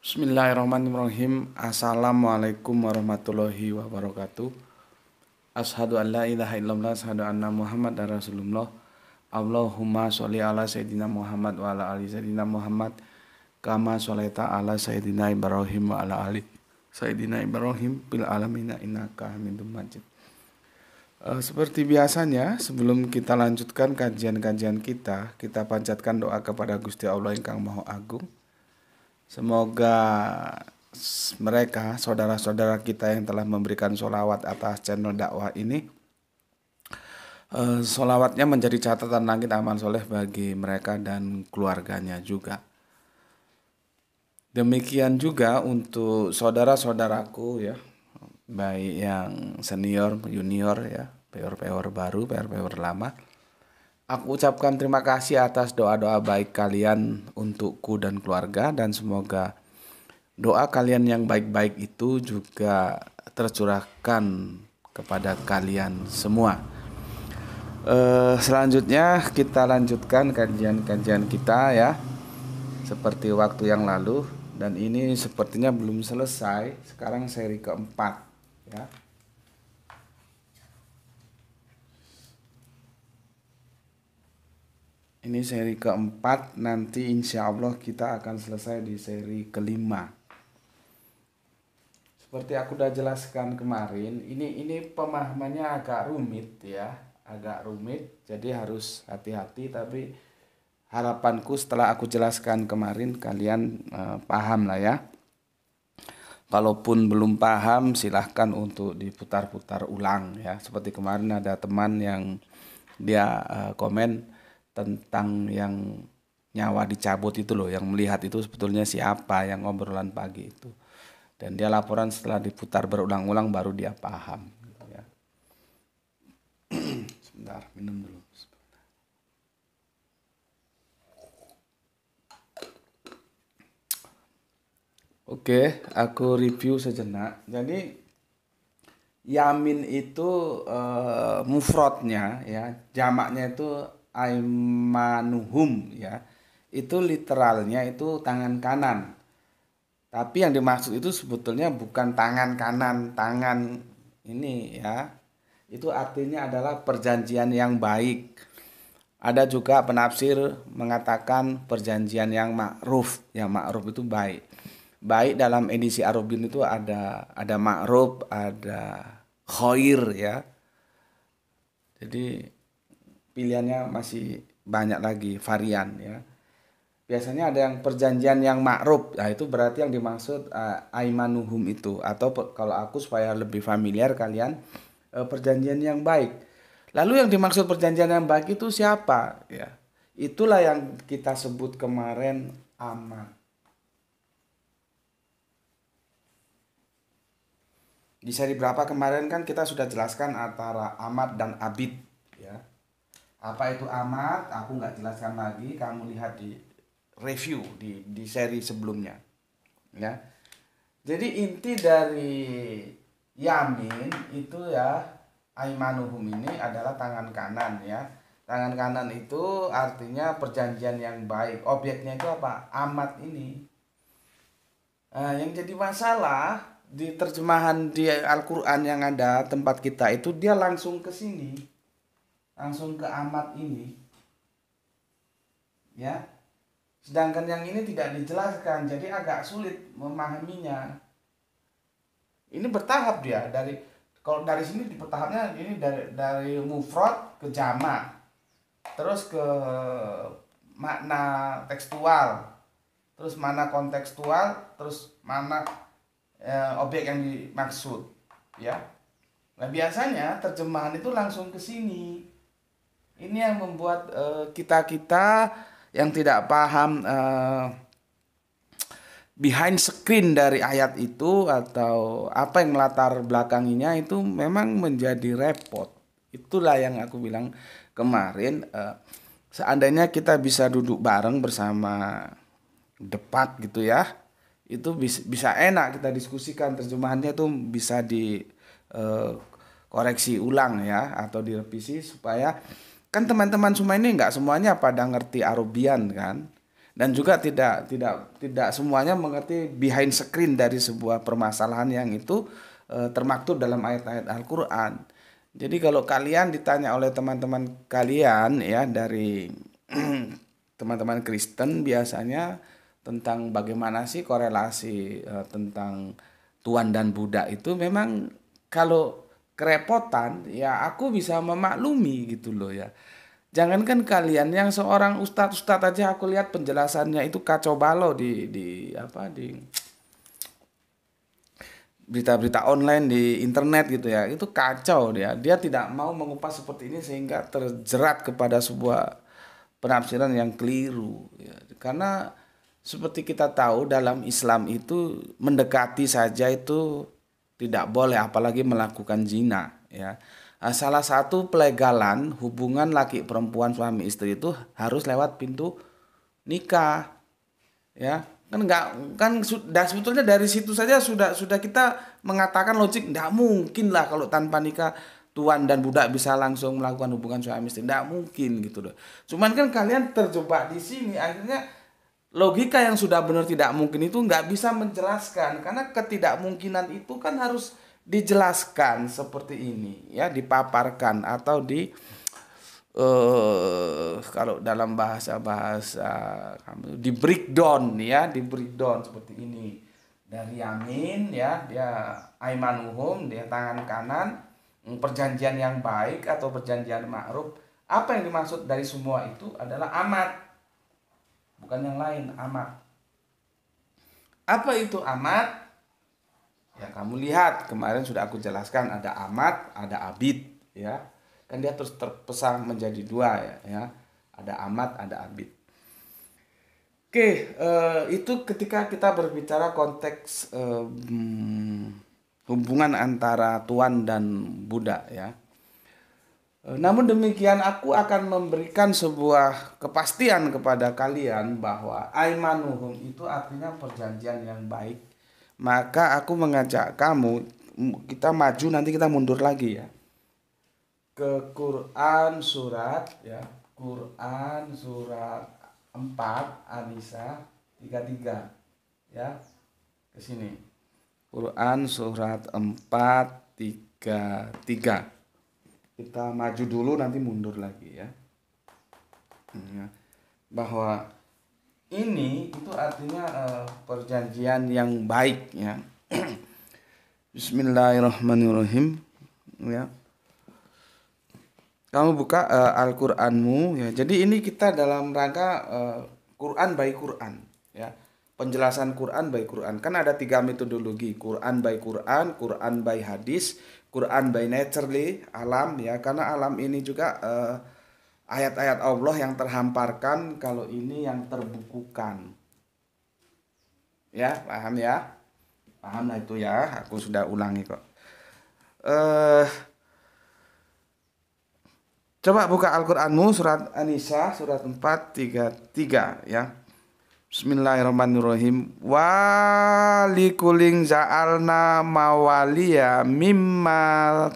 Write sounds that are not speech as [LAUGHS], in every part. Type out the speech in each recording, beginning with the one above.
Bismillahirrahmanirrahim Assalamualaikum warahmatullahi wabarakatuh Ashadu an la ilaha illallah Ashadu anna muhammad dan rasulullah Allahumma sholli ala sayyidina muhammad Wa ala ali sayyidina muhammad Kama sholaita ala sayyidina ibrahim Wa ala ali sayyidina ibrahim Bil alamina innaka hamidum majid eh, seperti biasanya, sebelum kita lanjutkan kajian-kajian kita, kita panjatkan doa kepada Gusti Allah yang Kang Maha Agung Semoga mereka, saudara-saudara kita yang telah memberikan sholawat atas channel dakwah ini, eh, sholawatnya menjadi catatan langit aman soleh bagi mereka dan keluarganya juga. Demikian juga untuk saudara-saudaraku ya, baik yang senior, junior ya, peor-peor baru, peor-peor lama Aku ucapkan terima kasih atas doa-doa baik kalian untukku dan keluarga dan semoga doa kalian yang baik-baik itu juga tercurahkan kepada kalian semua. Uh, selanjutnya kita lanjutkan kajian-kajian kita ya seperti waktu yang lalu dan ini sepertinya belum selesai. Sekarang seri keempat ya. Ini seri keempat, nanti insya Allah kita akan selesai di seri kelima. Seperti aku udah jelaskan kemarin, ini ini pemahamannya agak rumit ya, agak rumit, jadi harus hati-hati. Tapi harapanku setelah aku jelaskan kemarin, kalian e, paham lah ya. Kalaupun belum paham, silahkan untuk diputar-putar ulang ya. Seperti kemarin ada teman yang dia eh, komen tentang yang nyawa dicabut itu loh yang melihat itu sebetulnya siapa yang obrolan pagi itu dan dia laporan setelah diputar berulang-ulang baru dia paham gitu ya. [CLEARS THROAT] sebentar minum dulu Oke, okay, aku review sejenak. Jadi yamin itu uh, eh, mufrotnya ya, jamaknya itu aimanuhum ya itu literalnya itu tangan kanan tapi yang dimaksud itu sebetulnya bukan tangan kanan tangan ini ya itu artinya adalah perjanjian yang baik ada juga penafsir mengatakan perjanjian yang ma'ruf yang ma'ruf itu baik baik dalam edisi Arabin itu ada ada ma'ruf ada khair ya jadi pilihannya masih banyak lagi varian ya. Biasanya ada yang perjanjian yang ma'ruf. ya itu berarti yang dimaksud uh, eh, aimanuhum itu atau kalau aku supaya lebih familiar kalian uh, perjanjian yang baik. Lalu yang dimaksud perjanjian yang baik itu siapa ya? Itulah yang kita sebut kemarin aman. Di seri berapa kemarin kan kita sudah jelaskan antara amat dan abid apa itu amat? Aku nggak jelaskan lagi. Kamu lihat di review di di seri sebelumnya. Ya. Jadi inti dari yamin itu ya aimanuhum ini adalah tangan kanan ya. Tangan kanan itu artinya perjanjian yang baik. Objeknya itu apa? Amat ini. Nah, yang jadi masalah di terjemahan di Al-Qur'an yang ada tempat kita itu dia langsung ke sini langsung ke amat ini ya sedangkan yang ini tidak dijelaskan jadi agak sulit memahaminya ini bertahap dia dari kalau dari sini di bertahapnya ini dari dari mufrad ke jamak terus ke makna tekstual terus mana kontekstual terus mana e, objek yang dimaksud ya nah biasanya terjemahan itu langsung ke sini ini yang membuat eh, kita-kita uh, yang tidak paham uh, behind screen dari ayat itu atau apa yang melatar belakanginya itu memang menjadi repot. Itulah yang aku bilang kemarin uh, seandainya kita bisa duduk bareng bersama depat gitu ya. Itu bisa, enak kita diskusikan terjemahannya itu bisa dikoreksi uh, ulang ya atau direvisi supaya kan teman-teman semua ini nggak semuanya pada ngerti Arabian kan dan juga tidak tidak tidak semuanya mengerti behind screen dari sebuah permasalahan yang itu e, termaktub dalam ayat-ayat Al-Qur'an. Jadi kalau kalian ditanya oleh teman-teman kalian ya dari [CLEARS THROAT] teman-teman Kristen biasanya tentang bagaimana sih korelasi e, tentang tuan dan budak itu memang kalau kerepotan ya aku bisa memaklumi gitu loh ya jangankan kalian yang seorang ustadz ustadz aja aku lihat penjelasannya itu kacau balau di di apa di berita-berita online di internet gitu ya itu kacau dia dia tidak mau mengupas seperti ini sehingga terjerat kepada sebuah penafsiran yang keliru ya. karena seperti kita tahu dalam Islam itu mendekati saja itu tidak boleh apalagi melakukan zina ya eh, salah satu pelegalan hubungan laki perempuan suami istri itu harus lewat pintu nikah ya kan nggak kan sudah sebetulnya dari situ saja sudah sudah kita mengatakan logik tidak mungkin lah kalau tanpa nikah tuan dan budak bisa langsung melakukan hubungan suami istri tidak mungkin gitu loh cuman kan kalian terjebak di sini akhirnya logika yang sudah benar tidak mungkin itu nggak bisa menjelaskan karena ketidakmungkinan itu kan harus dijelaskan seperti ini ya dipaparkan atau di uh, kalau dalam bahasa bahasa kamu di breakdown ya di breakdown seperti ini dari Amin ya dia Aiman Aimanuhum dia tangan kanan mm, perjanjian yang baik atau perjanjian ma'ruf apa yang dimaksud dari semua itu adalah amat bukan yang lain amat apa itu amat ya kamu lihat kemarin sudah aku jelaskan ada amat ada abid ya kan dia terus terpecah menjadi dua ya, ya ada amat ada abid oke eh, itu ketika kita berbicara konteks eh, hmm, hubungan antara tuan dan budak ya Eh, namun demikian aku akan memberikan sebuah kepastian kepada kalian bahwa aimanuhum itu artinya perjanjian yang baik. Maka aku mengajak kamu kita maju nanti kita mundur lagi ya. Ke Quran surat ya, Quran surat 4 Anisa 33 ya. Ke sini. Quran surat 4 33 kita maju dulu nanti mundur lagi ya, ya. bahwa ini itu artinya eh, perjanjian yang baik ya [CLEARS THROAT] Bismillahirrahmanirrahim ya kamu buka uh, Al-Qur'anmu ya jadi ini kita dalam rangka eh, Quran by Quran ya penjelasan Quran by Quran kan ada tiga metodologi Quran by Quran Quran by hadis Quran by naturally alam ya karena alam ini juga eh, ayat-ayat Allah yang terhamparkan kalau ini yang terbukukan ya paham ya paham lah itu ya aku sudah ulangi kok eh coba buka Al-Qur'anmu surat Anisa surat 433 ya Bismillahirrahmanirrahim. Walikuling za'alna mawaliya mimma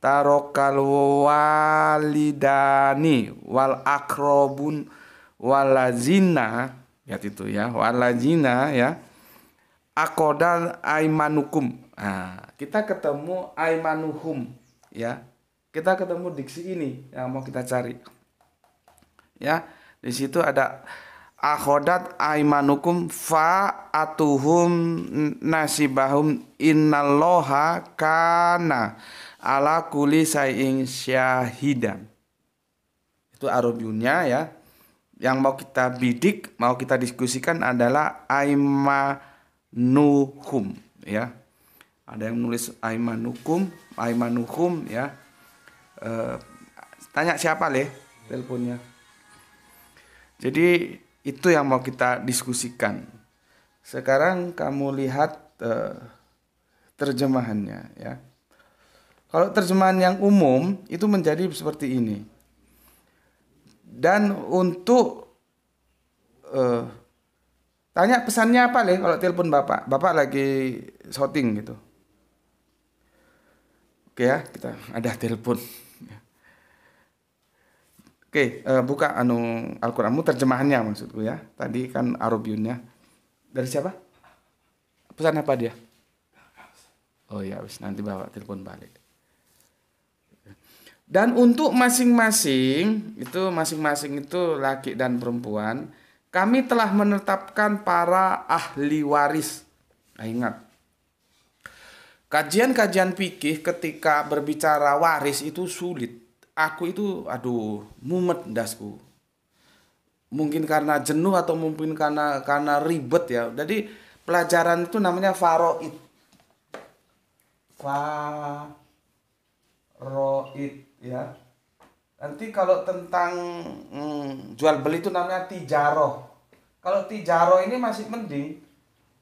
tarokal walidani wal akrobun walazina lihat itu ya walazina ya akodal aimanukum nah, kita ketemu aimanuhum ya kita ketemu diksi ini yang mau kita cari ya di situ ada akhodat aimanukum fa atuhum nasibahum innalloha kana ala kuli saing syahidan itu arobiunnya ya yang mau kita bidik mau kita diskusikan adalah aimanukum ya ada yang nulis aimanukum aimanukum ya e, tanya siapa leh teleponnya jadi itu yang mau kita diskusikan. Sekarang kamu lihat uh, terjemahannya ya. Kalau terjemahan yang umum itu menjadi seperti ini. Dan untuk uh, tanya pesannya apa nih kalau telepon bapak? Bapak lagi shooting gitu. Oke ya, kita ada telepon. Oke, uh, buka anu Al-Qur'anmu terjemahannya maksudku ya. Tadi kan Arabiyunnya. Dari siapa? Pesan apa dia? Oh ya, wis nanti bawa telepon balik. Dan untuk masing-masing itu masing-masing itu laki dan perempuan, kami telah menetapkan para ahli waris. Nah, ingat. Kajian-kajian fikih ketika berbicara waris itu sulit aku itu aduh mumet dasku mungkin karena jenuh atau mungkin karena karena ribet ya jadi pelajaran itu namanya faroid faroid ya nanti kalau tentang hmm, jual beli itu namanya tijaro. kalau tijaro ini masih mending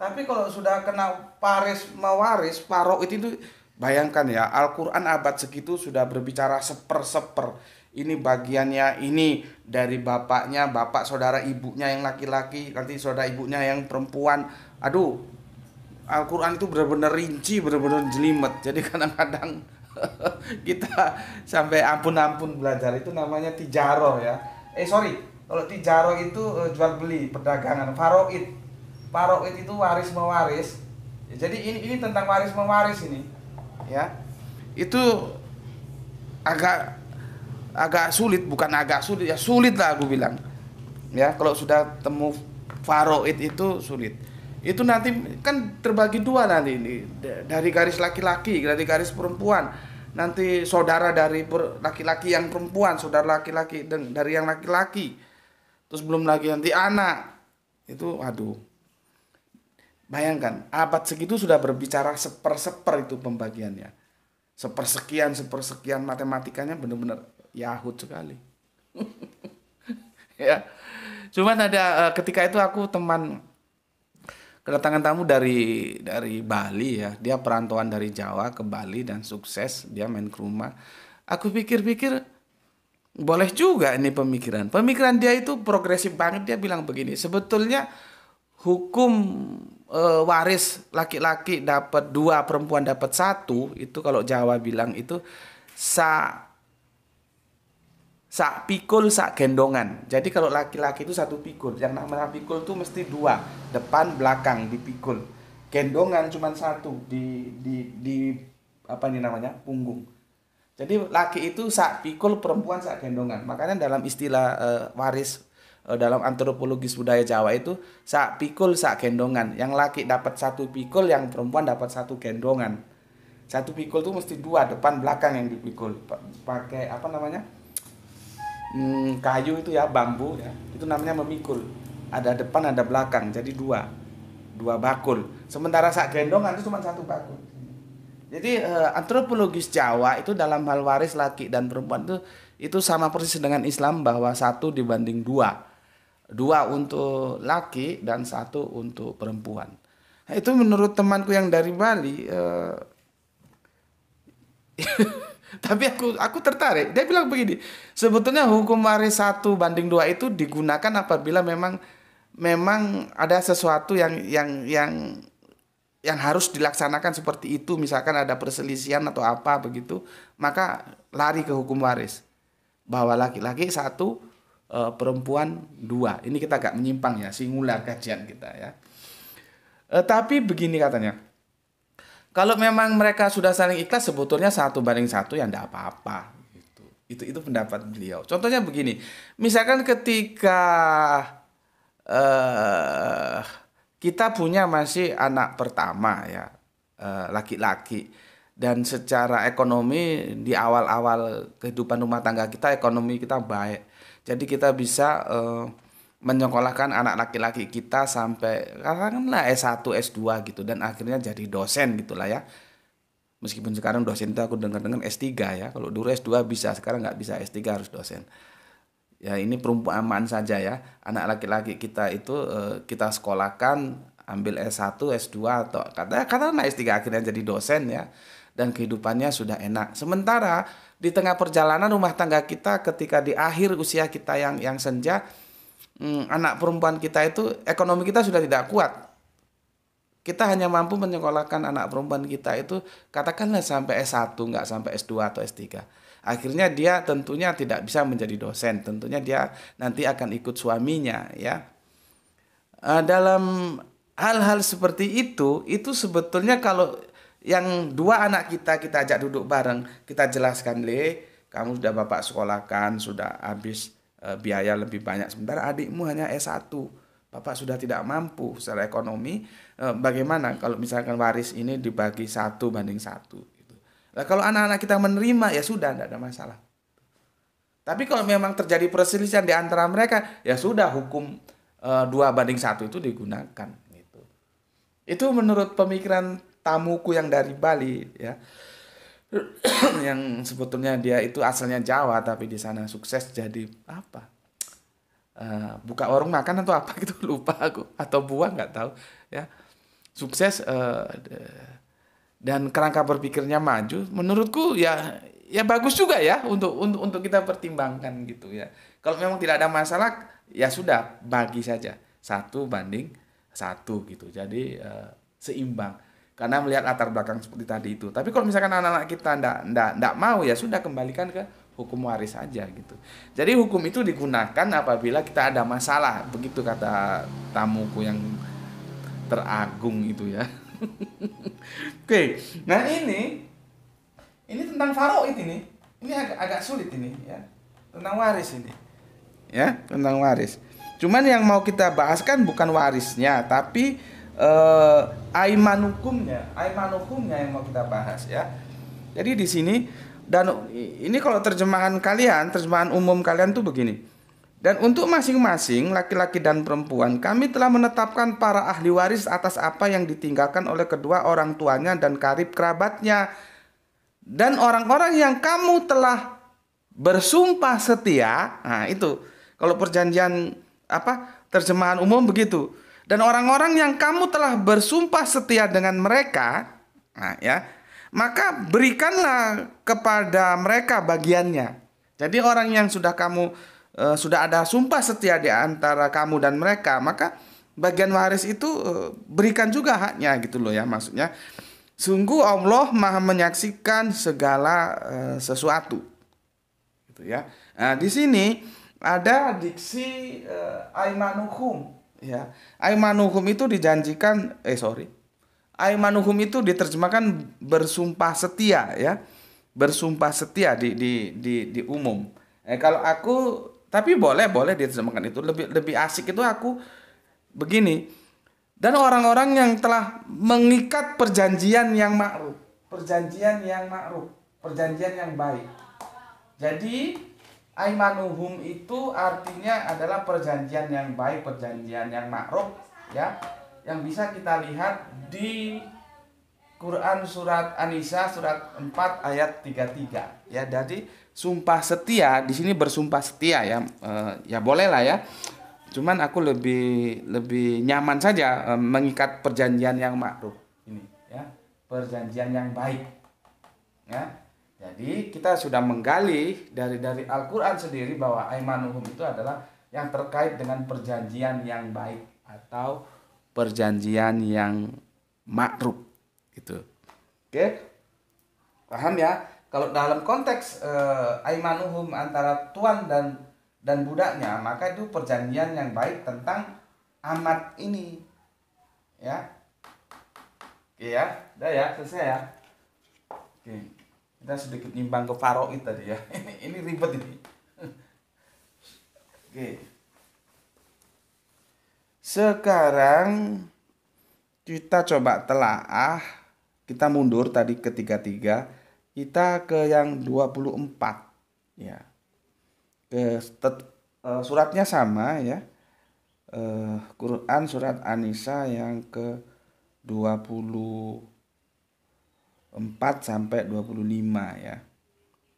tapi kalau sudah kena paris mewaris faroid itu Bayangkan ya, Al-Quran abad segitu sudah berbicara seper-seper. Ini bagiannya, ini dari bapaknya, bapak saudara ibunya yang laki-laki, nanti saudara ibunya yang perempuan. Aduh, Al-Quran itu benar-benar rinci, benar-benar jelimet. Jadi [LAUGHS] kadang-kadang [LAUGHS] kita sampai ampun-ampun belajar. Itu namanya tijaro ya. Eh sorry, kalau tijaro itu eh, jual beli, perdagangan. Faroid. Faroid itu waris mewaris. Ya, jadi ini ini tentang waris mewaris ini ya itu agak agak sulit bukan agak sulit ya sulit lah aku bilang ya kalau sudah temu faroid itu sulit itu nanti kan terbagi dua nanti ini dari garis laki-laki dari garis perempuan nanti saudara dari laki-laki yang perempuan saudara laki-laki dan dari yang laki-laki terus belum lagi nanti anak itu aduh Bayangkan, abad segitu sudah berbicara seper-seper itu pembagiannya. Sepersekian, sepersekian matematikanya benar-benar Yahud sekali. [LAUGHS] ya. Cuman ada eh, ketika itu aku teman kedatangan tamu dari dari Bali ya. Dia perantauan dari Jawa ke Bali dan sukses, dia main ke rumah. Aku pikir-pikir boleh juga ini pemikiran. Pemikiran dia itu progresif banget. Dia bilang begini, sebetulnya hukum uh, waris laki-laki dapat dua perempuan dapat satu itu kalau Jawa bilang itu sa sak pikul sak gendongan jadi kalau laki-laki itu satu pikul yang namanya pikul itu mesti dua depan belakang dipikul gendongan cuma satu di di di apa ini namanya punggung jadi laki itu sak pikul perempuan sak gendongan makanya dalam istilah uh, waris Eh, dalam antropologis budaya Jawa itu sak pikul sak gendongan yang laki dapat satu pikul yang perempuan dapat satu gendongan satu pikul tuh mesti dua depan belakang yang dipikul pakai apa namanya hmm, kayu itu ya bambu ya itu namanya memikul ada depan ada belakang jadi dua dua bakul sementara sak gendongan itu cuma satu bakul jadi eh, antropologis Jawa itu dalam hal waris laki dan perempuan itu itu sama persis dengan Islam bahwa satu dibanding dua dua untuk laki dan satu untuk perempuan. Nah, itu menurut temanku yang dari Bali. Uh, [LAUGHS] tapi aku aku tertarik. Dia bilang begini, sebetulnya hukum waris satu banding dua itu digunakan apabila memang memang ada sesuatu yang yang yang yang harus dilaksanakan seperti itu misalkan ada perselisihan atau apa begitu maka lari ke hukum waris bahwa laki-laki satu e, perempuan dua. Ini kita agak menyimpang ya, singular kajian kita ya. E, tapi begini katanya, kalau memang mereka sudah saling ikhlas sebetulnya satu banding satu ya tidak apa-apa. Itu, itu itu pendapat beliau. Contohnya begini, misalkan ketika e, kita punya masih anak pertama ya laki-laki. dan secara ekonomi di awal-awal kehidupan rumah tangga kita ekonomi kita baik jadi kita bisa uh, menyekolahkan anak laki-laki kita sampai katakanlah S1, S2 gitu dan akhirnya jadi dosen gitulah ya. Meskipun sekarang dosen itu aku dengar-dengar S3 ya. Kalau dulu S2 bisa, sekarang nggak bisa S3 harus dosen. Ya ini perumpamaan saja ya. Anak laki-laki kita itu uh, kita sekolahkan ambil S1, S2 atau kata katakanlah S3 akhirnya jadi dosen ya dan kehidupannya sudah enak. Sementara di tengah perjalanan rumah tangga kita ketika di akhir usia kita yang yang senja hmm, anak perempuan kita itu ekonomi kita sudah tidak kuat kita hanya mampu menyekolahkan anak perempuan kita itu katakanlah sampai S1 nggak sampai S2 atau S3 akhirnya dia tentunya tidak bisa menjadi dosen tentunya dia nanti akan ikut suaminya ya eh, dalam hal-hal seperti itu itu sebetulnya kalau yang dua anak kita kita ajak duduk bareng kita jelaskan le kamu sudah bapak sekolahkan sudah habis e, biaya lebih banyak sebentar adikmu hanya S1 bapak sudah tidak mampu secara ekonomi e, bagaimana kalau misalkan waris ini dibagi satu banding satu gitu. nah, kalau anak-anak kita menerima ya sudah tidak ada masalah tapi kalau memang terjadi perselisihan di antara mereka ya sudah hukum e, dua banding satu itu digunakan gitu itu menurut pemikiran tamuku yang dari Bali ya [CLEARS THROAT] yang sebetulnya dia itu asalnya Jawa tapi di sana sukses jadi apa uh, buka warung makan atau apa [LAUGHS] gitu lupa aku atau buah nggak tahu ya sukses uh, dan kerangka berpikirnya maju menurutku ya ya bagus juga ya untuk untuk untuk kita pertimbangkan gitu ya kalau memang tidak ada masalah ya sudah bagi saja satu banding satu gitu jadi uh, seimbang karena melihat latar belakang seperti tadi itu. Tapi kalau misalkan anak-anak kita ndak ndak ndak mau ya sudah kembalikan ke hukum waris aja gitu. Jadi hukum itu digunakan apabila kita ada masalah, begitu kata tamuku yang teragung itu ya. [LAUGHS] Oke, okay. nah ini ini tentang Farouk ini. Ini agak agak sulit ini ya. Tentang waris ini. Ya, tentang waris. Cuman yang mau kita bahas kan bukan warisnya, tapi uh, aiman hukumnya, aiman hukumnya yang mau kita bahas ya. Jadi di sini dan ini kalau terjemahan kalian, terjemahan umum kalian tuh begini. Dan untuk masing-masing laki-laki dan perempuan, kami telah menetapkan para ahli waris atas apa yang ditinggalkan oleh kedua orang tuanya dan karib kerabatnya. Dan orang-orang yang kamu telah bersumpah setia, nah itu kalau perjanjian apa terjemahan umum begitu dan orang-orang yang kamu telah bersumpah setia dengan mereka, nah ya, maka berikanlah kepada mereka bagiannya. Jadi orang yang sudah kamu e, sudah ada sumpah setia di antara kamu dan mereka, maka bagian waris itu e, berikan juga haknya gitu loh ya maksudnya. Sungguh Allah Maha menyaksikan segala e, sesuatu. Gitu ya. Nah, di sini ada diksi e, aimanukum ya aimanuhum itu dijanjikan eh sorry aimanuhum itu diterjemahkan bersumpah setia ya bersumpah setia di di di, di umum eh kalau aku tapi boleh boleh diterjemahkan itu lebih lebih asik itu aku begini dan orang-orang yang telah mengikat perjanjian yang makruh perjanjian yang makruh perjanjian yang baik jadi Aimanuhum itu artinya adalah perjanjian yang baik, perjanjian yang makruh ya. Yang bisa kita lihat di Quran surat an surat 4 ayat 33 ya. Jadi sumpah setia di sini bersumpah setia ya. E, ya bolehlah ya. Cuman aku lebih lebih nyaman saja e, mengikat perjanjian yang makruh ini ya. Perjanjian yang baik. Ya jadi kita sudah menggali dari dari Al-Qur'an sendiri bahwa aimanuhum itu adalah yang terkait dengan perjanjian yang baik atau perjanjian yang makruf gitu. Oke. Paham ya? Kalau dalam konteks eh, aimanuhum antara tuan dan dan budaknya, maka itu perjanjian yang baik tentang amat ini. Ya. Oke ya. Udah ya, selesai ya. Oke kita sedikit nyimbang ke faroid tadi ya [LAUGHS] ini ini ribet ini [LAUGHS] oke sekarang kita coba telaah kita mundur tadi ke tiga kita ke yang 24 ya ke tet, e, suratnya sama ya uh, Quran surat Anisa yang ke 24 4 sampai 25 ya.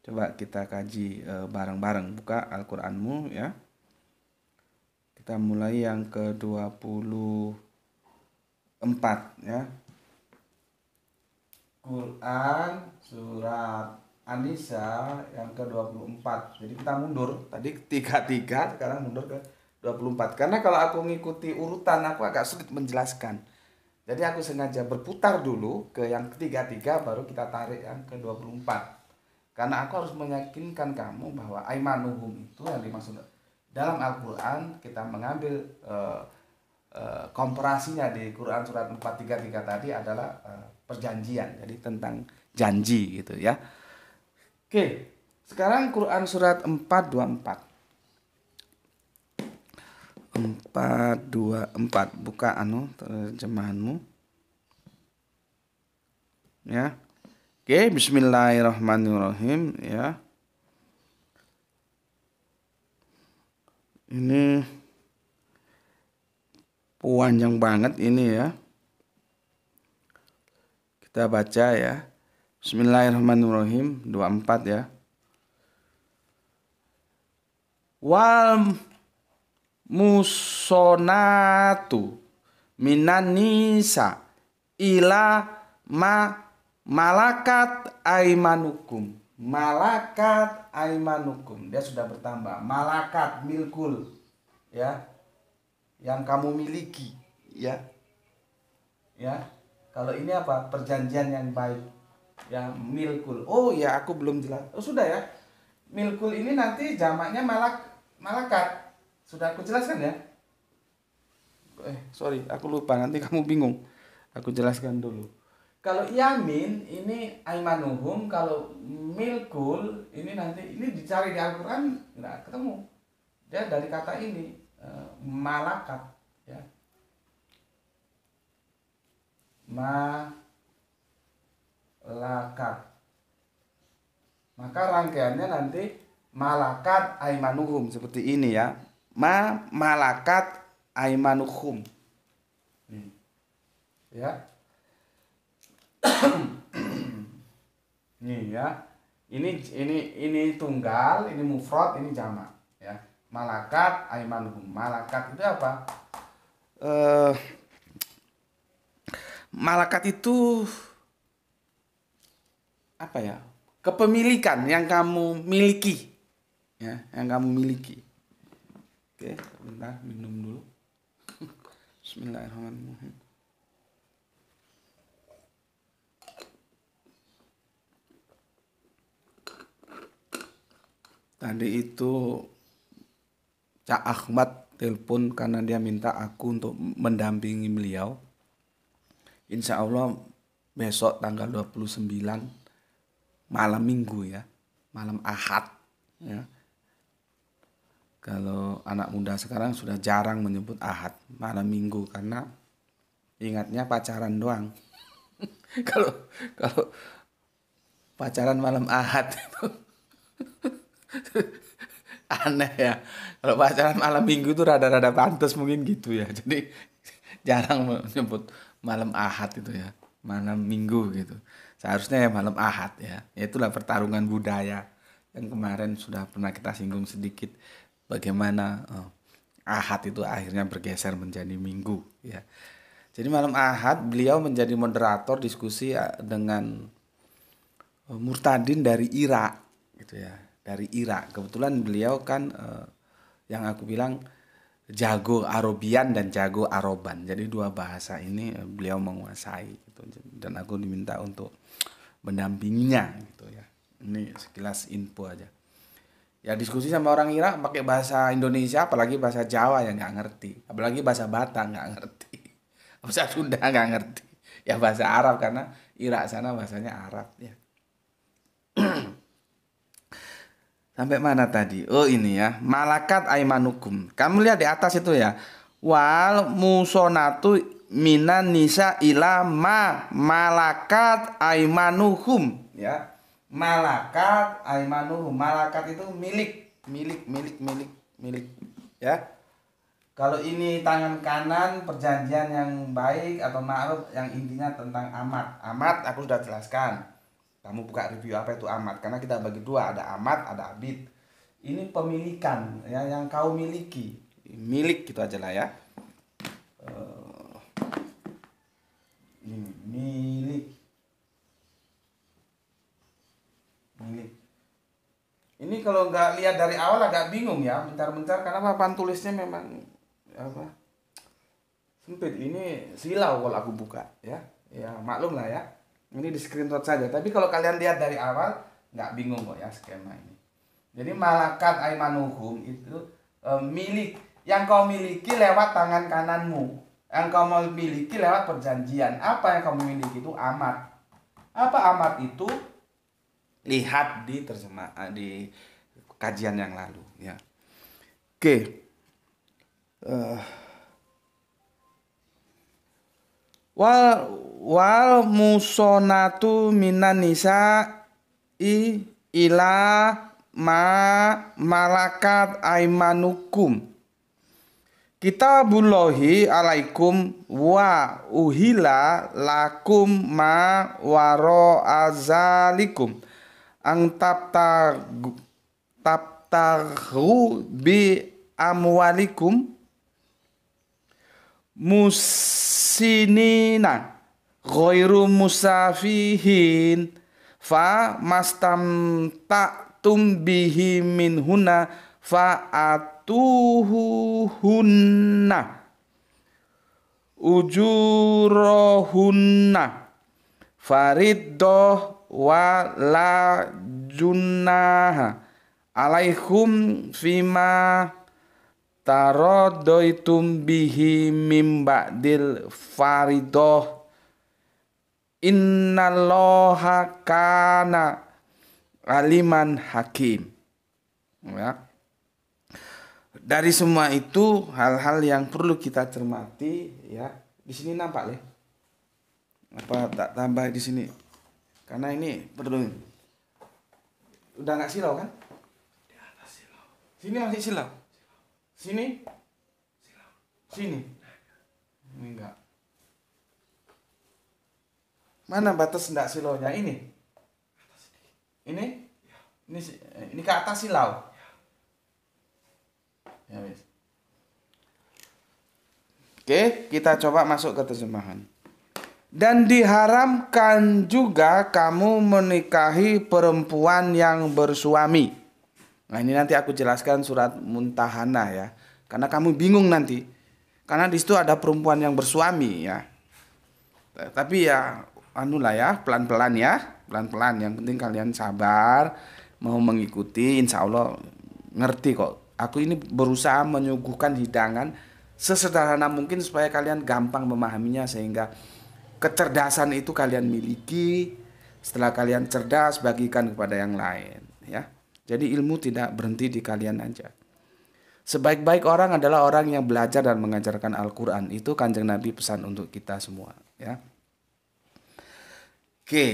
Coba kita kaji eh, bareng-bareng. Buka Al-Qur'anmu ya. Kita mulai yang ke-24 ya. Quran surat Anisa yang ke-24. Jadi kita mundur. Tadi 33, sekarang mundur ke 24. Karena kalau aku ngikuti urutan aku agak sulit menjelaskan jadi aku sengaja berputar dulu ke yang ketiga-tiga baru kita tarik yang ke-24. Karena aku harus meyakinkan kamu bahwa aimanuhum itu yang dimaksud dalam Al-Qur'an kita mengambil uh, uh, komparasinya di Quran surat 433 tadi adalah uh, perjanjian. Jadi tentang janji gitu ya. Oke, sekarang Quran surat 424 empat 424 buka anu terjemahanmu ya oke bismillahirrahmanirrahim ya ini panjang banget ini ya kita baca ya Bismillahirrahmanirrahim dua empat ya wal musonatu minanisa ila ma malakat aimanukum malakat aimanukum dia sudah bertambah malakat milkul ya yang kamu miliki ya ya kalau ini apa perjanjian yang baik ya milkul oh ya aku belum jelas oh sudah ya milkul ini nanti jamaknya malak malakat sudah aku jelaskan ya? Eh, sorry, aku lupa. Nanti kamu bingung. Aku jelaskan dulu. Kalau yamin ini aimanuhum, kalau milkul ini nanti ini dicari di Al-Qur'an nggak ketemu. Dia dari kata ini eh, malakat ya. Malakat. Maka rangkaiannya nanti malakat aimanuhum seperti ini ya ma malakat aimanukum hmm. ya ini [COUGHS] ya ini ini ini tunggal ini mufrad ini jama, ya malakat aimanukum malakat itu apa eh, malakat itu apa ya kepemilikan yang kamu miliki ya yang kamu miliki Oke, bentar minum dulu. Bismillahirrahmanirrahim. Tadi itu Cak Ahmad telepon karena dia minta aku untuk mendampingi beliau. Insya Allah besok tanggal 29 malam minggu ya, malam ahad ya kalau anak muda sekarang sudah jarang menyebut ahad malam minggu karena ingatnya pacaran doang. [LAUGHS] kalau kalau pacaran malam ahad itu [LAUGHS] aneh ya. Kalau pacaran malam minggu itu rada-rada pantas mungkin gitu ya. Jadi [LAUGHS] jarang menyebut malam ahad itu ya. Malam minggu gitu. Seharusnya ya malam ahad ya. ya itulah pertarungan budaya yang kemarin sudah pernah kita singgung sedikit bagaimana uh, Ahad itu akhirnya bergeser menjadi Minggu ya. Jadi malam Ahad beliau menjadi moderator diskusi eh, dengan eh, Murtadin dari Irak gitu ya, dari Irak. Kebetulan beliau kan eh, yang aku bilang jago Arabian dan jago Aroban. Jadi dua bahasa ini beliau menguasai gitu. Dan aku diminta untuk mendampinginya gitu ya. Ini sekilas info aja ya diskusi sama orang Irak pakai bahasa Indonesia apalagi bahasa Jawa yang nggak ngerti apalagi bahasa Batang nggak ngerti [LAUGHS] bahasa Sunda nggak ngerti ya bahasa Arab karena Irak sana bahasanya Arab ya [CLEARS THROAT] sampai mana tadi oh ini ya malakat aimanukum kamu lihat di atas itu ya wal musonatu minan nisa ila ma malakat aimanukum ya malakat aimanuhum malakat itu milik milik milik milik milik ya kalau ini tangan kanan perjanjian yang baik atau ma'ruf yang intinya tentang amat amat aku sudah jelaskan kamu buka review apa itu amat karena kita bagi dua ada amat ada abid ini pemilikan ya yang kau miliki milik gitu aja lah ya eh, ini milik Ini kalau nggak lihat dari awal agak bingung ya, bentar-bentar karena papan tulisnya memang apa sempit. Ini silau kalau aku buka ya, ya maklum lah ya. Ini di screenshot saja. Tapi kalau kalian lihat dari awal nggak bingung kok ya skema ini. Jadi malakat aimanuhum itu e, milik yang kau miliki lewat tangan kananmu. Yang kau miliki lewat perjanjian. Apa yang kau miliki itu amat. Apa amat itu? lihat di terjemah eh, di kajian yang lalu ya oke uh. wal wal musonatu minan nisa i ila ma malakat aimanukum Kita bulohi alaikum wa uhila lakum ma waro azalikum ang taptar taptaru bi amwalikum musinina ghairu musafihin fa mastam ta'tum bihi min huna fa atuhu hunna ujurohunna wa la junaha alaihum fima taradaitum bihi mim ba'dil faridoh innallaha kana aliman hakim ya dari semua itu hal-hal yang perlu kita cermati ya di sini nampak ya apa tak tambah di sini karena ini perlu udah nggak silau kan? Di atas silau. Sini masih silau. silau. Sini? Silau. Sini. Ini enggak. Mana batas enggak silaunya ini? Ini? Ya. Ini ini ke atas silau. Ya, ya Oke, kita coba masuk ke terjemahan. Dan diharamkan juga kamu menikahi perempuan yang bersuami. Nah ini nanti aku jelaskan surat Muntahana ya. Karena kamu bingung nanti. Karena di situ ada perempuan yang bersuami ya. Tapi ya anulah ya pelan-pelan ya. Pelan-pelan yang penting kalian sabar. Mau mengikuti insya Allah ngerti kok. Aku ini berusaha menyuguhkan hidangan sesederhana mungkin supaya kalian gampang memahaminya sehingga kecerdasan itu kalian miliki setelah kalian cerdas bagikan kepada yang lain ya jadi ilmu tidak berhenti di kalian aja sebaik-baik orang adalah orang yang belajar dan mengajarkan Al-Qur'an itu kanjeng Nabi pesan untuk kita semua ya oke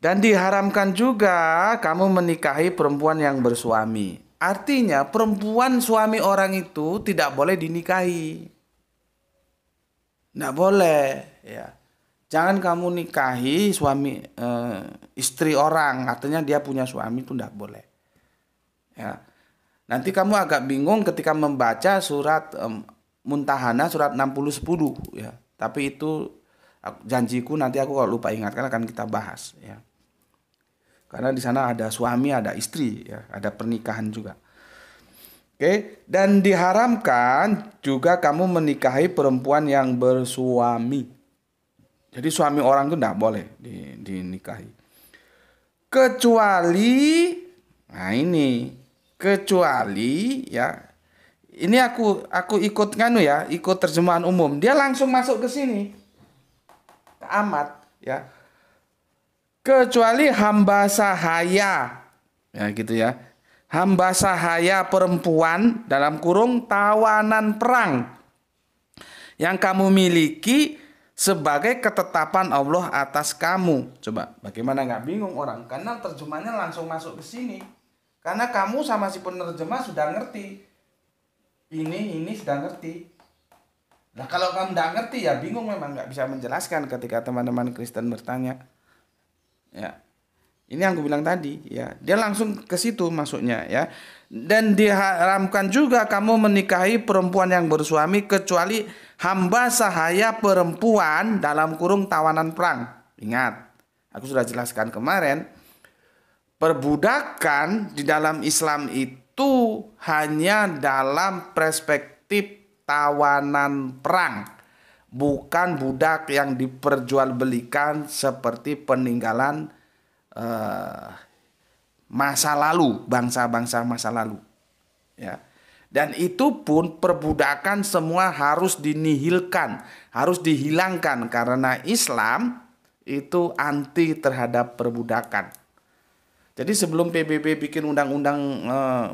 dan diharamkan juga kamu menikahi perempuan yang bersuami artinya perempuan suami orang itu tidak boleh dinikahi Nggak boleh, ya. Jangan kamu nikahi suami e, istri orang, artinya dia punya suami itu ndak boleh. Ya. Nanti kamu agak bingung ketika membaca surat e, Muntahana surat 6010 ya. Tapi itu janjiku nanti aku kalau lupa ingatkan akan kita bahas ya. Karena di sana ada suami, ada istri ya, ada pernikahan juga. Oke, dan diharamkan juga kamu menikahi perempuan yang bersuami. Jadi suami orang itu tidak boleh dinikahi. Kecuali, nah ini, kecuali ya, ini aku aku ikut nganu ya, ikut terjemahan umum. Dia langsung masuk ke sini, ke amat ya. Kecuali hamba sahaya, ya gitu ya hamba sahaya perempuan dalam kurung tawanan perang yang kamu miliki sebagai ketetapan Allah atas kamu. Coba bagaimana nggak bingung orang karena terjemahnya langsung masuk ke sini. Karena kamu sama si penerjemah sudah ngerti. Ini ini sudah ngerti. Nah kalau kamu nggak ngerti ya bingung memang nggak bisa menjelaskan ketika teman-teman Kristen bertanya. Ya, ini yang gue bilang tadi, ya. Dia langsung ke situ masuknya, ya. Dan diharamkan juga kamu menikahi perempuan yang bersuami kecuali hamba sahaya perempuan dalam kurung tawanan perang. Ingat, aku sudah jelaskan kemarin, perbudakan di dalam Islam itu hanya dalam perspektif tawanan perang, bukan budak yang diperjualbelikan seperti peninggalan uh, masa lalu, bangsa-bangsa masa lalu. Ya. Dan itu pun perbudakan semua harus dinihilkan, harus dihilangkan karena Islam itu anti terhadap perbudakan. Jadi sebelum PBB bikin undang-undang eh,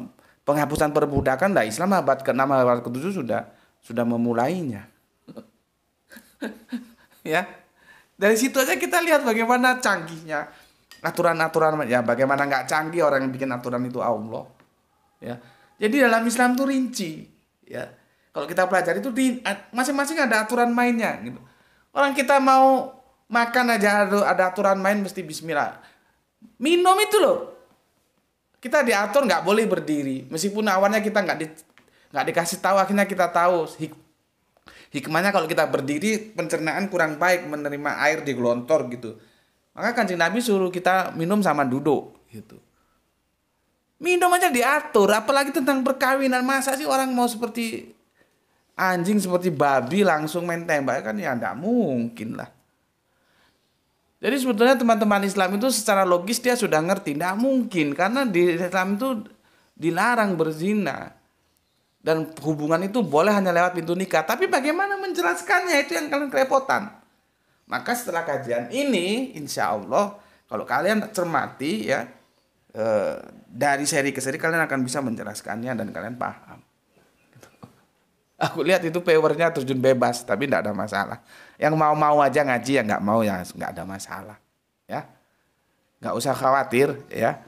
penghapusan perbudakan, lah Islam abad ke-6 abad ke-7 sudah sudah memulainya. [LAUGHS] ya. Dari situ aja kita lihat bagaimana canggihnya aturan-aturan ya bagaimana nggak canggih orang yang bikin aturan itu Allah ya jadi dalam Islam tuh rinci ya kalau kita pelajari itu masing-masing ada aturan mainnya gitu orang kita mau makan aja ada aturan main mesti Bismillah minum itu loh kita diatur nggak boleh berdiri meskipun awalnya kita nggak di nggak dikasih tahu akhirnya kita tahu hik, hikmahnya kalau kita berdiri pencernaan kurang baik menerima air di gelontor gitu maka kancing Nabi suruh kita minum sama duduk gitu. Minum aja diatur, apalagi tentang perkawinan. Masa sih orang mau seperti anjing seperti babi langsung main tembak kan ya tidak mungkin lah. Jadi sebetulnya teman-teman Islam itu secara logis dia sudah ngerti, tidak mungkin karena di Islam itu dilarang berzina dan hubungan itu boleh hanya lewat pintu nikah. Tapi bagaimana menjelaskannya itu yang kalian kerepotan. Maka setelah kajian ini, insya Allah, kalau kalian cermati ya, e, dari seri ke seri kalian akan bisa menjelaskannya dan kalian paham. Aku lihat itu powernya terjun bebas, tapi tidak ada masalah. Yang mau-mau aja ngaji, yang nggak mau ya nggak ada masalah. Ya, nggak usah khawatir ya.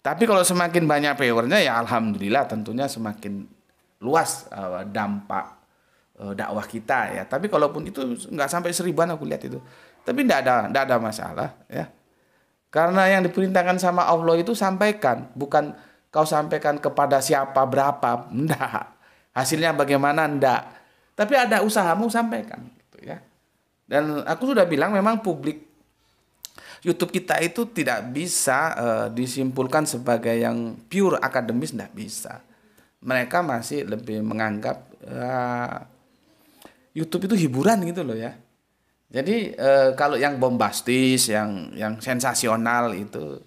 Tapi kalau semakin banyak powernya ya alhamdulillah tentunya semakin luas eh, dampak Eh, dakwah kita ya. Tapi kalaupun itu nggak sampai seribuan aku lihat itu. Tapi tidak ada tidak ada masalah ya. Karena yang diperintahkan sama Allah itu sampaikan, bukan kau sampaikan kepada siapa berapa, enggak. [LAUGHS] Hasilnya bagaimana enggak. Tapi ada usahamu sampaikan gitu ya. Dan aku sudah bilang memang publik YouTube kita itu tidak bisa uh, disimpulkan sebagai yang pure akademis tidak bisa. Mereka masih lebih menganggap uh, YouTube itu hiburan gitu loh ya. Jadi eh, kalau yang bombastis, yang yang sensasional itu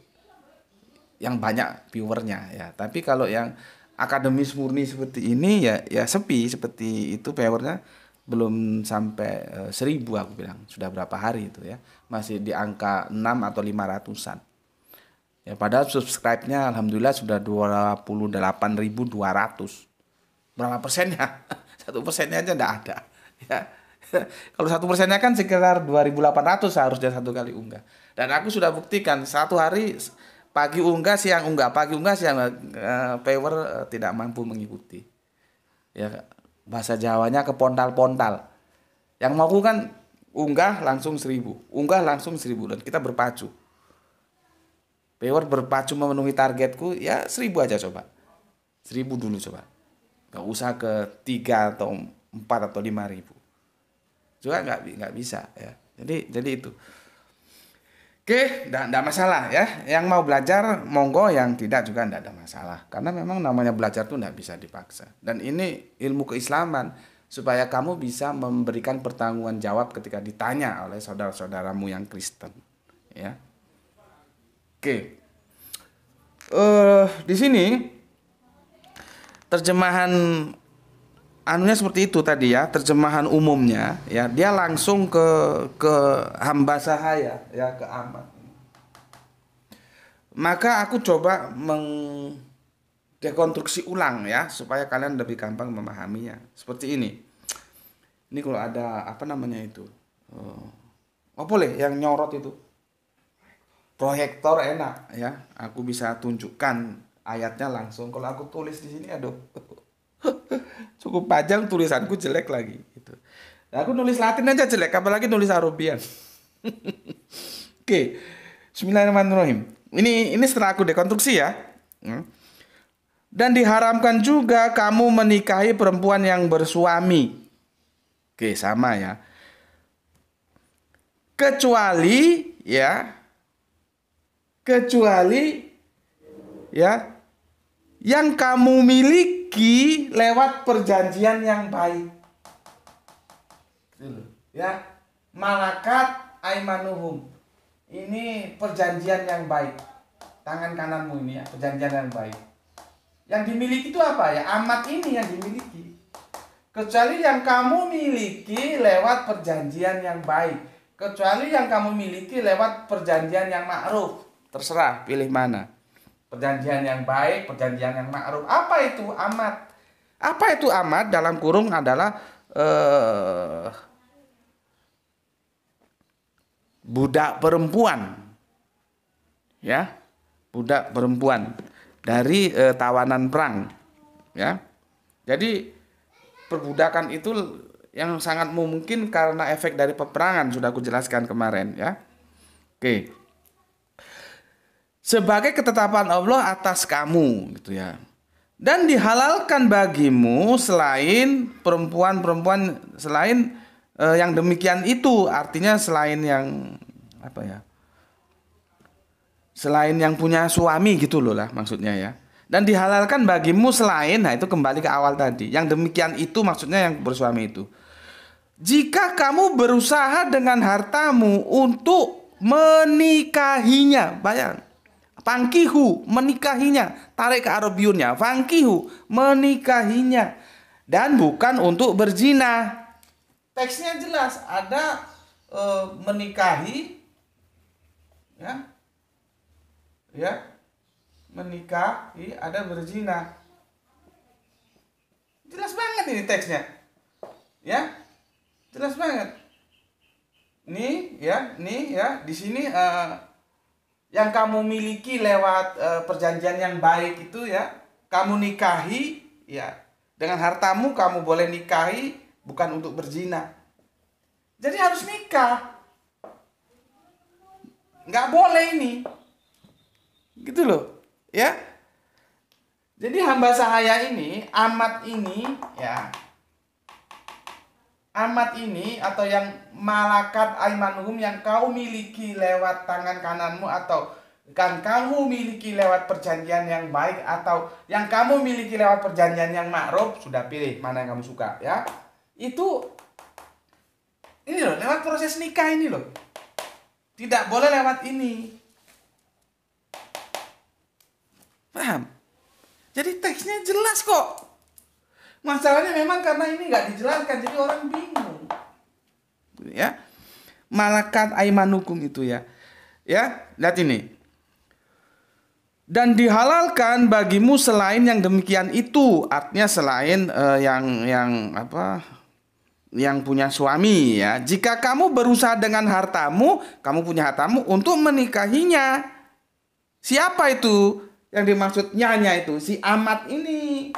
yang banyak viewernya ya. Tapi kalau yang akademis murni seperti ini ya ya sepi seperti itu viewernya belum sampai eh, seribu aku bilang sudah berapa hari itu ya masih di angka enam atau lima ratusan. Ya padahal subscribe-nya alhamdulillah sudah dua dua puluh delapan ribu ratus. Berapa persennya? [LAUGHS] Satu persennya aja tidak ada ya. [LAUGHS] Kalau satu persennya kan sekitar 2.800 seharusnya satu kali unggah. Dan aku sudah buktikan satu hari pagi unggah siang unggah pagi unggah siang uh, eh, power uh, eh, tidak mampu mengikuti ya bahasa Jawanya ke pontal-pontal yang mau kan unggah langsung seribu unggah langsung seribu dan kita berpacu power berpacu memenuhi targetku ya seribu aja coba seribu dulu coba gak usah ke tiga atau empat atau lima ribu juga nggak nggak bisa ya jadi jadi itu Oke, tidak masalah ya. Yang mau belajar monggo, yang tidak juga tidak ada masalah. Karena memang namanya belajar tuh tidak bisa dipaksa. Dan ini ilmu keislaman supaya kamu bisa memberikan pertanggungan jawab ketika ditanya oleh saudara-saudaramu yang Kristen. Ya. Oke. Eh uh, di sini terjemahan anunya seperti itu tadi ya terjemahan umumnya ya dia langsung ke ke hamba sahaya ya ke amat maka aku coba mengdekonstruksi ulang ya supaya kalian lebih gampang memahaminya seperti ini ini kalau ada apa namanya itu oh, oh boleh yang nyorot itu proyektor enak ya aku bisa tunjukkan ayatnya langsung kalau aku tulis di sini aduh [LAUGHS] cukup panjang tulisanku jelek lagi gitu. Nah, aku nulis Latin aja jelek, apalagi nulis Arabian. [LAUGHS] Oke, Bismillahirrahmanirrahim. Ini ini setelah aku dekonstruksi ya. Hmm. Dan diharamkan juga kamu menikahi perempuan yang bersuami. Oke, sama ya. Kecuali ya kecuali ya yang kamu miliki lewat perjanjian yang baik. Gitu. Ya, malakat aimanuhum. Ini perjanjian yang baik. Tangan kananmu ini ya, perjanjian yang baik. Yang dimiliki itu apa ya? Amat ini yang dimiliki. Kecuali yang kamu miliki lewat perjanjian yang baik. Kecuali yang kamu miliki lewat perjanjian yang ma'ruf. Terserah pilih mana. Perjanjian yang baik, perjanjian yang ma'ruf. Apa itu amat? Apa itu amat dalam kurung adalah uh, budak perempuan. Ya. Budak perempuan dari uh, tawanan perang. Ya. Jadi perbudakan itu yang sangat mungkin karena efek dari peperangan sudah aku jelaskan kemarin ya. Oke sebagai ketetapan Allah atas kamu gitu ya. Dan dihalalkan bagimu selain perempuan-perempuan selain uh, yang demikian itu artinya selain yang apa ya? Selain yang punya suami gitu loh lah maksudnya ya. Dan dihalalkan bagimu selain nah itu kembali ke awal tadi. Yang demikian itu maksudnya yang bersuami itu. Jika kamu berusaha dengan hartamu untuk menikahinya, bayang Fangkihu menikahinya, tarik ke Arabiunnya. Fangkihu menikahinya dan bukan untuk berzina. Teksnya jelas ada e, menikahi ya. Ya. Menikahi ada berzina. Jelas banget ini teksnya. Ya. Jelas banget. Nih ya, nih ya, di sini e, yang kamu miliki lewat e, perjanjian yang baik itu ya kamu nikahi ya dengan hartamu kamu boleh nikahi bukan untuk berzina jadi harus nikah nggak boleh ini gitu loh ya jadi hamba sahaya ini amat ini ya amat ini atau yang malakat aimanhum yang kau miliki lewat tangan kananmu atau kan kamu miliki lewat perjanjian yang baik atau yang kamu miliki lewat perjanjian yang ma'ruf sudah pilih mana yang kamu suka ya itu ini loh lewat proses nikah ini loh tidak boleh lewat ini paham jadi teksnya jelas kok Masalahnya memang karena ini nggak dijelaskan jadi orang bingung. Ya. Malakat aimanukum itu ya. Ya, lihat ini. Dan dihalalkan bagimu selain yang demikian itu, artinya selain uh, yang yang apa? yang punya suami ya. Jika kamu berusaha dengan hartamu, kamu punya hartamu untuk menikahinya. Siapa itu yang dimaksud nyanya itu? Si amat ini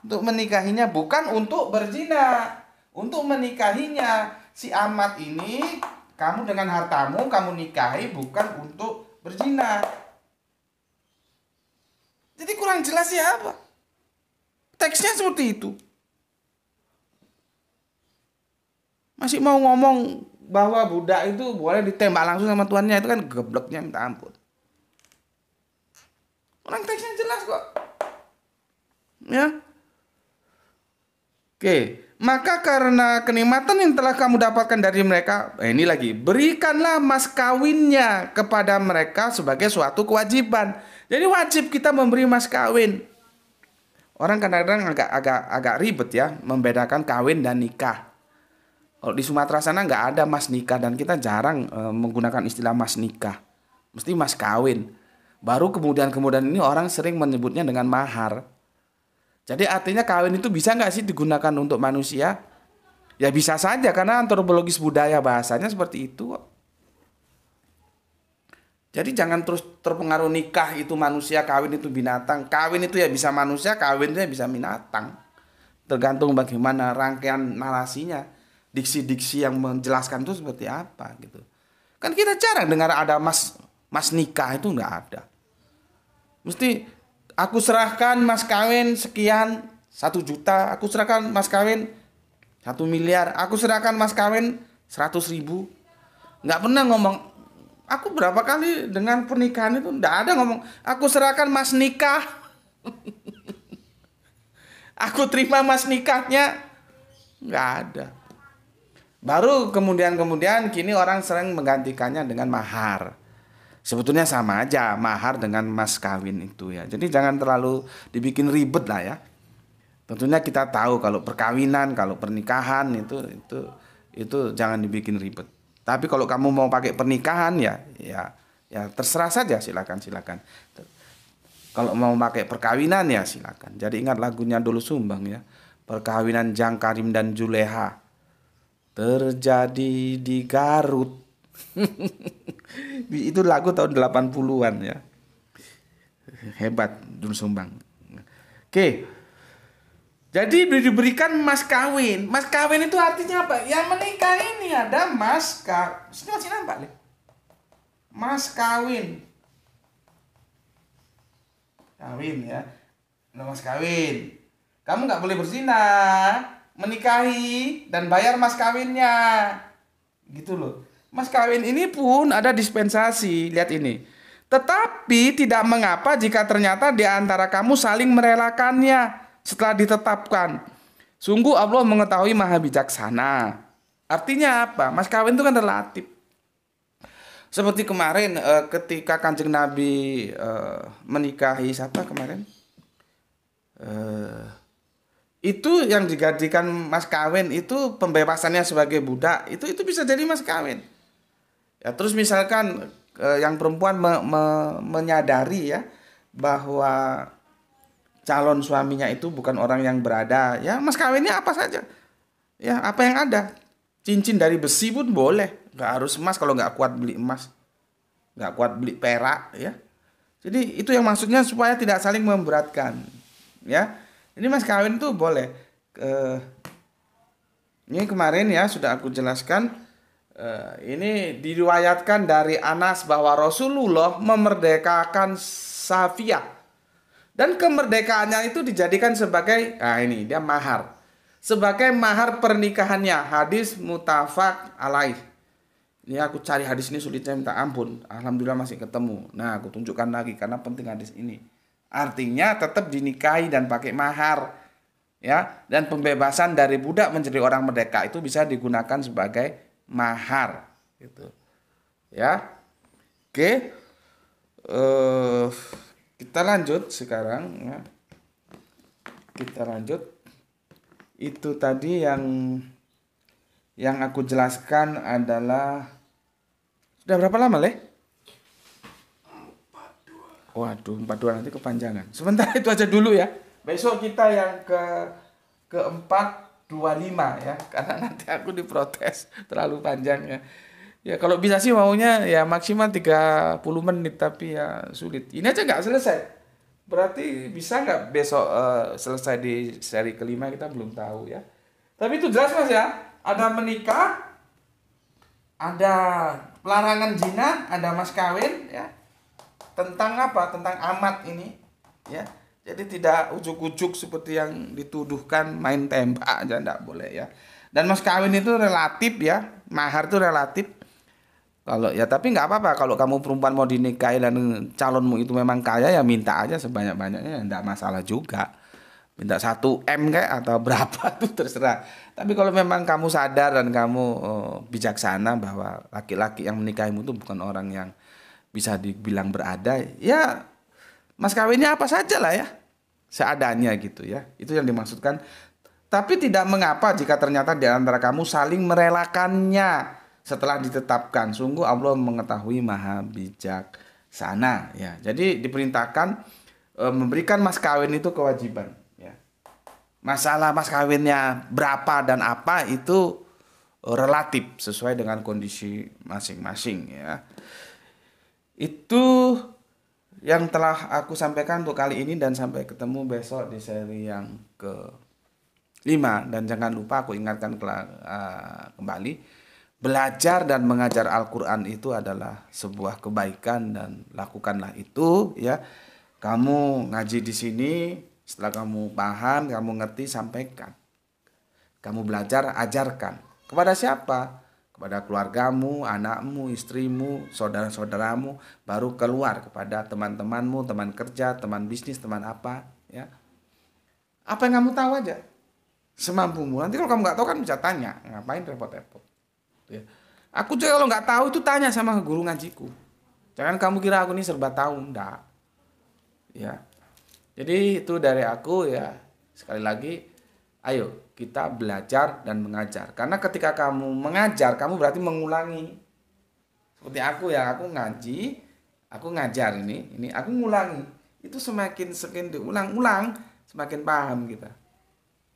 untuk menikahinya bukan untuk berzina. Untuk menikahinya si amat ini kamu dengan hartamu kamu nikahi bukan untuk berzina. Jadi kurang jelas ya apa? Teksnya seperti itu. Masih mau ngomong bahwa budak itu boleh ditembak langsung sama tuannya itu kan gebleknya minta ampun. Orang teksnya jelas kok. Ya, Oke, maka karena kenikmatan yang telah kamu dapatkan dari mereka, eh, ini lagi, berikanlah mas kawinnya kepada mereka sebagai suatu kewajiban. Jadi wajib kita memberi mas kawin. Orang kadang-kadang agak agak agak ribet ya membedakan kawin dan nikah. Kalau di Sumatera sana nggak ada mas nikah dan kita jarang e, menggunakan istilah mas nikah. Mesti mas kawin. Baru kemudian-kemudian ini orang sering menyebutnya dengan mahar. Jadi artinya kawin itu bisa nggak sih digunakan untuk manusia? Ya bisa saja karena antropologis budaya bahasanya seperti itu Jadi jangan terus terpengaruh nikah itu manusia, kawin itu binatang. Kawin itu ya bisa manusia, kawin itu ya bisa binatang. Tergantung bagaimana rangkaian narasinya, diksi-diksi yang menjelaskan itu seperti apa gitu. Kan kita jarang dengar ada mas mas nikah itu nggak ada. Mesti aku serahkan mas kawin sekian satu juta aku serahkan mas kawin satu miliar aku serahkan mas kawin seratus ribu nggak pernah ngomong aku berapa kali dengan pernikahan itu nggak ada ngomong aku serahkan mas nikah [LAUGHS] aku terima mas nikahnya nggak ada baru kemudian kemudian kini orang sering menggantikannya dengan mahar sebetulnya sama aja mahar dengan mas kawin itu ya. Jadi jangan terlalu dibikin ribet lah ya. Tentunya kita tahu kalau perkawinan, kalau pernikahan itu itu itu jangan dibikin ribet. Tapi kalau kamu mau pakai pernikahan ya ya ya terserah saja silakan silakan. Kalau mau pakai perkawinan ya silakan. Jadi ingat lagunya dulu Sumbang ya. Perkawinan Jang Karim dan Juleha terjadi di Garut. [LAUGHS] itu lagu tahun 80-an ya hebat Dun Sumbang oke jadi diberikan mas kawin mas kawin itu artinya apa yang menikah ini ada mas kawin sini masih nampak nih mas kawin kawin ya ada mas kawin kamu nggak boleh berzina menikahi dan bayar mas kawinnya gitu loh Mas kawin ini pun ada dispensasi. Lihat ini. Tetapi tidak mengapa jika ternyata di antara kamu saling merelakannya setelah ditetapkan. Sungguh Allah mengetahui maha bijaksana. Artinya apa? Mas kawin itu kan relatif. Seperti kemarin eh, ketika kanjeng Nabi eh, menikahi siapa kemarin? Eh, itu yang digadikan mas kawin itu pembebasannya sebagai budak itu itu bisa jadi mas kawin Ya, terus misalkan eh, yang perempuan me me menyadari ya bahwa calon suaminya itu bukan orang yang berada, ya mas kawinnya apa saja, ya apa yang ada, cincin dari besi pun boleh, nggak harus emas kalau nggak kuat beli emas, nggak kuat beli perak, ya. Jadi itu yang maksudnya supaya tidak saling memberatkan, ya. Ini mas kawin tuh boleh. Eh, ini kemarin ya sudah aku jelaskan Eh, ini diriwayatkan dari Anas bahwa Rasulullah memerdekakan Safia Dan kemerdekaannya itu dijadikan sebagai nah ini dia mahar. Sebagai mahar pernikahannya hadis mutafak alaih. Ini aku cari hadis ini sulitnya minta ampun. Alhamdulillah masih ketemu. Nah, aku tunjukkan lagi karena penting hadis ini. Artinya tetap dinikahi dan pakai mahar. Ya, dan pembebasan dari budak menjadi orang merdeka itu bisa digunakan sebagai mahar gitu ya oke uh, kita lanjut sekarang ya kita lanjut itu tadi yang yang aku jelaskan adalah sudah berapa lama leh? waduh Waduh, dua nanti kepanjangan. Sebentar [LAUGHS] itu aja dulu ya. Besok kita yang ke keempat 25 ya [LAUGHS] karena nanti aku diprotes terlalu panjang ya ya kalau bisa sih maunya ya maksimal 30 menit tapi ya sulit ini aja nggak selesai berarti bisa nggak besok uh, selesai di seri kelima kita belum tahu ya tapi itu jelas mas ya ada menikah ada pelarangan zina ada mas kawin ya tentang apa tentang amat ini ya jadi tidak ujuk-ujuk seperti yang dituduhkan main tembak aja tidak boleh ya. Dan mas kawin itu relatif ya, mahar itu relatif. Kalau ya tapi nggak apa-apa kalau kamu perempuan mau dinikahi dan calonmu itu memang kaya ya minta aja sebanyak-banyaknya tidak ya, masalah juga. Minta satu M kayak atau berapa [LAUGHS] tuh terserah. Tapi kalau memang kamu sadar dan kamu oh, bijaksana bahwa laki-laki yang menikahimu itu bukan orang yang bisa dibilang berada, ya mas kawinnya apa saja lah ya seadanya gitu ya. Itu yang dimaksudkan. Tapi tidak mengapa jika ternyata di antara kamu saling merelakannya setelah ditetapkan. Sungguh Allah mengetahui maha bijak sana ya. Jadi diperintahkan e, memberikan mas kawin itu kewajiban ya. Masalah mas kawinnya berapa dan apa itu e, relatif sesuai dengan kondisi masing-masing ya. Itu yang telah aku sampaikan untuk kali ini dan sampai ketemu besok di seri yang ke 5 dan jangan lupa aku ingatkan ke, uh, eh, kembali belajar dan mengajar Al-Qur'an itu adalah sebuah kebaikan dan lakukanlah itu ya. Kamu ngaji di sini setelah kamu paham, kamu ngerti sampaikan. Kamu belajar ajarkan. Kepada siapa? kepada keluargamu, anakmu, istrimu, saudara-saudaramu, baru keluar kepada teman-temanmu, teman kerja, teman bisnis, teman apa, ya. Apa yang kamu tahu aja, semampumu. Nanti kalau kamu nggak tahu kan bisa tanya, ngapain repot-repot. Ya. Aku juga kalau nggak tahu itu tanya sama guru ngajiku. Jangan kamu kira aku ini serba tahu, enggak. Ya. Jadi itu dari aku ya. Sekali lagi, ayo kita belajar dan mengajar. Karena ketika kamu mengajar, kamu berarti mengulangi. Seperti aku ya, aku ngaji, aku ngajar ini, ini aku ngulangi. Itu semakin semakin diulang-ulang, semakin paham kita.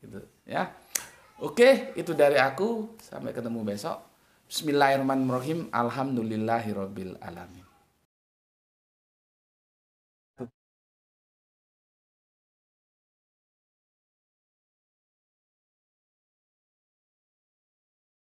Gitu ya. Oke, itu dari aku. Sampai ketemu besok. Bismillahirrahmanirrahim. Alhamdulillahirabbil alamin.